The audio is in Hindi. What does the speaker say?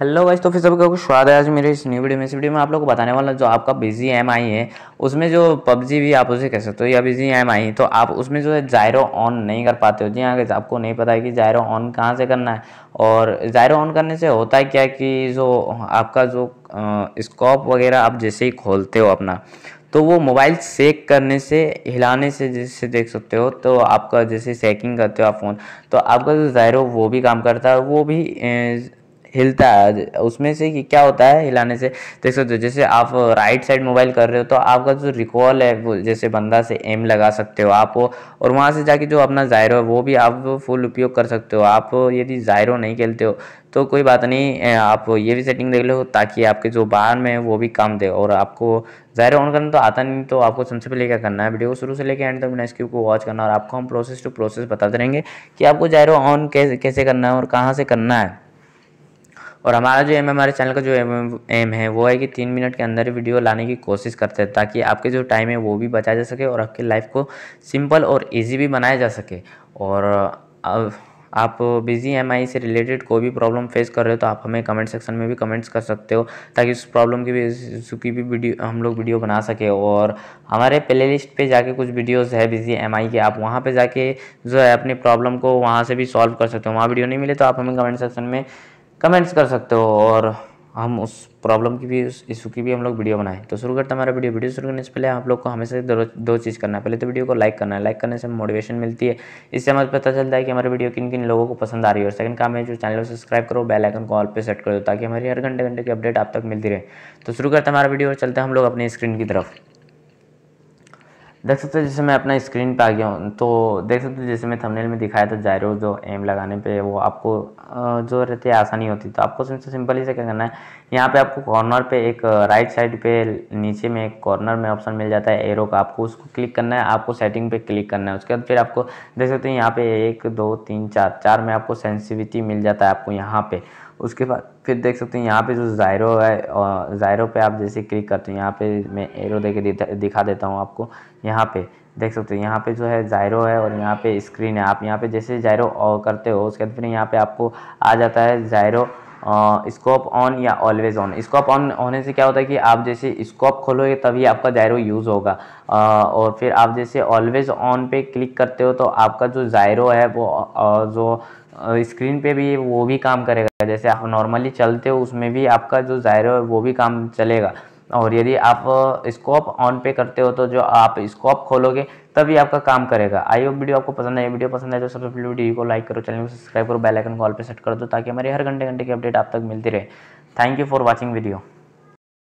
हेलो वाइस तो फिर सभी का को स्वाद है आज मेरे इस न्यू वीडियो में इस वीडियो में आप लोग को बताने वाला जो आपका बिजी एम आई है उसमें जो पबजी भी आप उसे कह सकते हो या बिजी एम आई तो आप उसमें जो है जायरो ऑन नहीं कर पाते हो जी हाँ आपको नहीं पता है कि जायरो ऑन कहाँ से करना है और जायरो ऑन करने से होता है क्या कि जो आपका जो स्कॉप वगैरह आप जैसे ही खोलते हो अपना तो वो मोबाइल सेक करने से हिलाने से जैसे देख सकते हो तो आपका जैसे सेकिंग करते हो आप फ़ोन तो आपका जो जायरो वो भी काम करता है वो भी हिलता है उसमें से कि क्या होता है हिलाने से देख सकते हो जैसे आप राइट साइड मोबाइल कर रहे हो तो आपका जो रिकॉल है वो जैसे बंदा से एम लगा सकते हो आप और वहाँ से जाके जो अपना जायरो है वो भी आप फुल उपयोग कर सकते हो आप यदि जायरो नहीं खेलते हो तो कोई बात नहीं आप ये भी सेटिंग देख लो ताकि आपके जो बार में वो भी काम दे और आपको ज़ाहिर ऑन करना तो आता नहीं तो आपको सबसे पहले क्या करना है वीडियो को शुरू से लेकर एंड तक मैंने स्क्यू को वॉच करना और आपको हम प्रोसेस टू प्रोसेस बताते रहेंगे कि आपको जायरो ऑन कैसे कैसे करना है और कहाँ से करना है और हमारा जो एम हमारे चैनल का जो एम एम है वो है कि तीन मिनट के अंदर वीडियो लाने की कोशिश करते हैं ताकि आपके जो टाइम है वो भी बचाया जा सके और आपकी लाइफ को सिंपल और ईजी भी बनाया जा सके और आप बिजी एम से रिलेटेड कोई भी प्रॉब्लम फेस कर रहे हो तो आप हमें कमेंट सेक्शन में भी कमेंट्स कर सकते हो ताकि उस प्रॉब्लम की भी उसकी भी वीडियो हम लोग वीडियो बना सकें और हमारे प्ले लिस्ट पर जाके कुछ वीडियोज़ है बिजी एम के आप वहाँ पर जाके जो है अपनी प्रॉब्लम को वहाँ से भी सॉल्व कर सकते हो वहाँ वीडियो नहीं मिले तो आप हमें कमेंट सेक्शन में कमेंट्स कर सकते हो और हम उस प्रॉब्लम की भी उस इशू की भी हम लोग वीडियो बनाए तो शुरू करते हैं हमारा वीडियो वीडियो शुरू करने से पहले आप लोग को हमेशा दो, दो चीज़ करना है पहले तो वीडियो को लाइक करना है लाइक करने से मोटिवेशन मिलती है इससे हमें पता चलता है कि हमारे वीडियो किन किन लोगों को पसंद आ रही है और सेकंड काम है जो चैनल को सब्सक्राइब करो बेल आइकन को ऑल पर सेट करो ताकि हमारी हर घंटे घंटे की अपडेट आप तक मिलती रहे तो शुरू करते हैं हमारा वीडियो और चलते हैं हम लोग अपनी स्क्रीन की तरफ देख सकते हो जैसे मैं अपना स्क्रीन पे आ गया हूँ तो देख सकते हो जैसे मैं थंबनेल में दिखाया था जायरो जो एम लगाने पे वो आपको जो रहती है आसानी होती तो आपको सिंपल सिंपल ही से क्या करना है यहाँ पे आपको कॉर्नर पे एक राइट साइड पे नीचे में एक कॉर्नर में ऑप्शन मिल जाता है एरो का आपको उसको क्लिक करना है आपको सेटिंग पे क्लिक करना है उसके बाद फिर आपको देख सकते हो यहाँ पे एक दो तीन चार चार में आपको सेंसिविटी मिल जाता है आपको यहाँ पे उसके बाद फिर देख सकते हैं यहाँ पे जो ज़ायरो है और ज़ायरो पे आप जैसे क्लिक करते हैं यहाँ पे मैं एरो दे दिखा देता हूँ आपको यहाँ पे देख सकते हैं यहाँ पे जो है जायरो है और यहाँ पे स्क्रीन है आप यहाँ पे जैसे जायरो करते हो उसके बाद फिर यहाँ पे आपको आ जाता है जायरो स्कोप ऑन या ऑलवेज ऑन स्कोप ऑन होने से क्या होता है कि आप जैसे स्कोप खोलोगे तभी आपका जायरो यूज़ होगा आ, और फिर आप जैसे ऑलवेज ऑन पे क्लिक करते हो तो आपका जो जायरो है वो आ, जो स्क्रीन पे भी वो भी काम करेगा जैसे आप नॉर्मली चलते हो उसमें भी आपका जो जायरो है वो भी काम चलेगा और यदि आप स्कोप ऑन पे करते हो तो जो आप स्कोप खोलोगे तभी आपका काम करेगा आई होप वीडियो आपको पसंद है वीडियो पसंद है तो सबसे पहले वीडियो को लाइक करो चैनल को सब्सक्राइब करो बेल आइकन को ऑल पे सेट कर दो ताकि हमारे हर घंटे घंटे की अपडेट आप तक मिलती रहे thank you for watching video